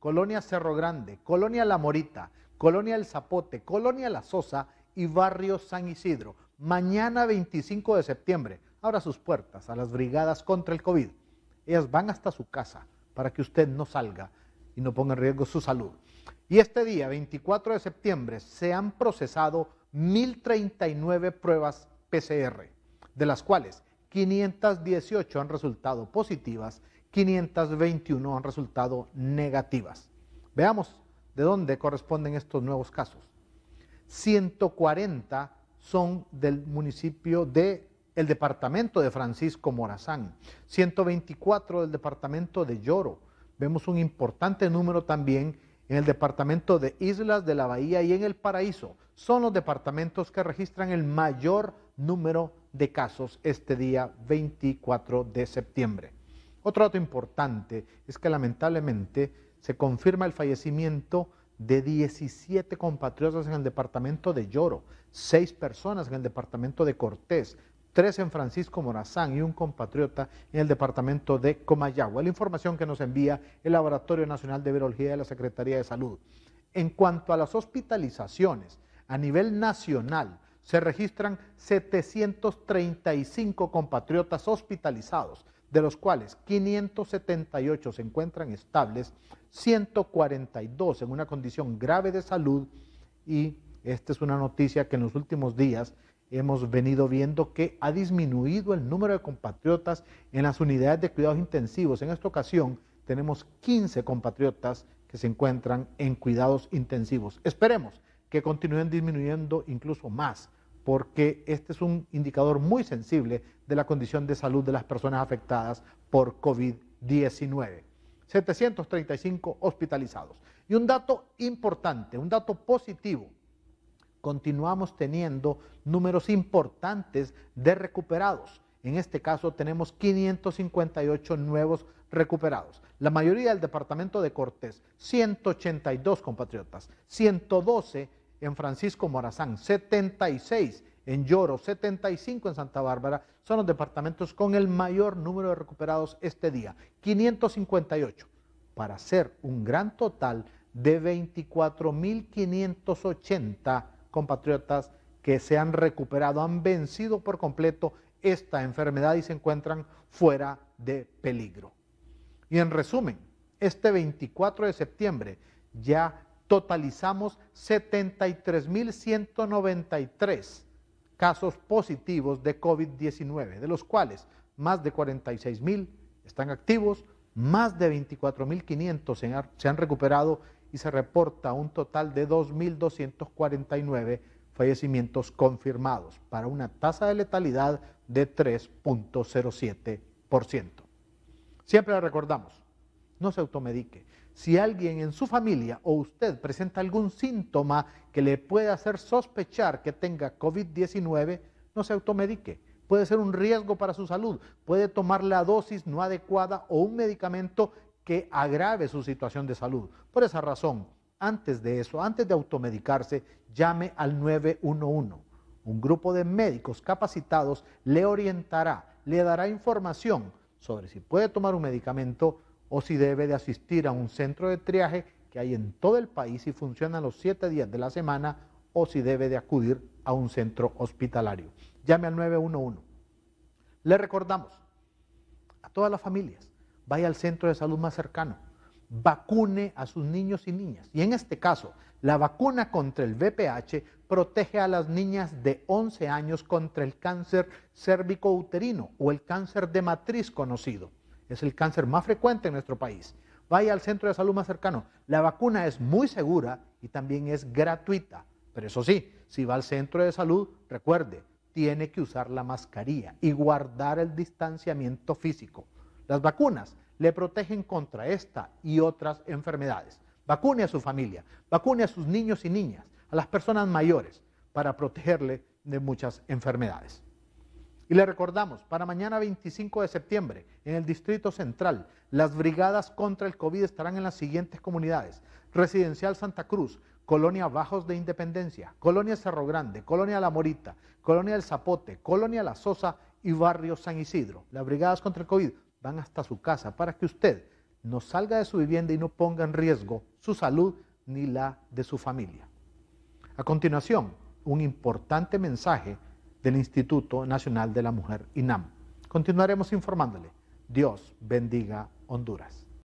Colonia Cerro Grande, Colonia La Morita, Colonia El Zapote, Colonia La Sosa y Barrio San Isidro. Mañana 25 de septiembre abra sus puertas a las brigadas contra el COVID. Ellas van hasta su casa para que usted no salga y no ponga en riesgo su salud. Y este día, 24 de septiembre, se han procesado 1.039 pruebas PCR, de las cuales 518 han resultado positivas, 521 han resultado negativas. Veamos de dónde corresponden estos nuevos casos. 140 son del municipio de el departamento de Francisco Morazán, 124 del departamento de Lloro. Vemos un importante número también en el departamento de Islas de la Bahía y en el Paraíso. Son los departamentos que registran el mayor número de casos este día 24 de septiembre. Otro dato importante es que lamentablemente se confirma el fallecimiento de 17 compatriotas en el departamento de Lloro, 6 personas en el departamento de Cortés, 3 en Francisco Morazán y un compatriota en el departamento de Comayagua. La información que nos envía el Laboratorio Nacional de Virología de la Secretaría de Salud. En cuanto a las hospitalizaciones, a nivel nacional, se registran 735 compatriotas hospitalizados, de los cuales 578 se encuentran estables, 142 en una condición grave de salud y esta es una noticia que en los últimos días hemos venido viendo que ha disminuido el número de compatriotas en las unidades de cuidados intensivos. En esta ocasión tenemos 15 compatriotas que se encuentran en cuidados intensivos. Esperemos que continúen disminuyendo incluso más porque este es un indicador muy sensible de la condición de salud de las personas afectadas por COVID-19. 735 hospitalizados. Y un dato importante, un dato positivo, continuamos teniendo números importantes de recuperados. En este caso tenemos 558 nuevos recuperados. La mayoría del departamento de Cortés, 182 compatriotas, 112 en Francisco Morazán, 76 en Lloro, 75 en Santa Bárbara, son los departamentos con el mayor número de recuperados este día, 558, para hacer un gran total de 24.580 compatriotas que se han recuperado, han vencido por completo esta enfermedad y se encuentran fuera de peligro. Y en resumen, este 24 de septiembre ya totalizamos 73.193 casos positivos de COVID-19, de los cuales más de 46.000 están activos, más de 24.500 se han recuperado y se reporta un total de 2.249 fallecimientos confirmados para una tasa de letalidad de 3.07%. Siempre recordamos, no se automedique. Si alguien en su familia o usted presenta algún síntoma que le pueda hacer sospechar que tenga COVID-19, no se automedique. Puede ser un riesgo para su salud, puede tomar la dosis no adecuada o un medicamento que agrave su situación de salud. Por esa razón, antes de eso, antes de automedicarse, llame al 911. Un grupo de médicos capacitados le orientará, le dará información sobre si puede tomar un medicamento o si debe de asistir a un centro de triaje que hay en todo el país y funciona los siete días de la semana o si debe de acudir a un centro hospitalario. Llame al 911. Le recordamos a todas las familias, vaya al centro de salud más cercano, vacune a sus niños y niñas. Y en este caso, la vacuna contra el VPH protege a las niñas de 11 años contra el cáncer cérvico uterino o el cáncer de matriz conocido. Es el cáncer más frecuente en nuestro país. Vaya al centro de salud más cercano. La vacuna es muy segura y también es gratuita. Pero eso sí, si va al centro de salud, recuerde, tiene que usar la mascarilla y guardar el distanciamiento físico. Las vacunas le protegen contra esta y otras enfermedades. Vacune a su familia, vacune a sus niños y niñas, a las personas mayores, para protegerle de muchas enfermedades. Y le recordamos, para mañana 25 de septiembre, en el Distrito Central, las brigadas contra el COVID estarán en las siguientes comunidades. Residencial Santa Cruz, Colonia Bajos de Independencia, Colonia Cerro Grande, Colonia La Morita, Colonia El Zapote, Colonia La Sosa y Barrio San Isidro. Las brigadas contra el COVID van hasta su casa para que usted no salga de su vivienda y no ponga en riesgo su salud ni la de su familia. A continuación, un importante mensaje del Instituto Nacional de la Mujer, INAM. Continuaremos informándole. Dios bendiga Honduras.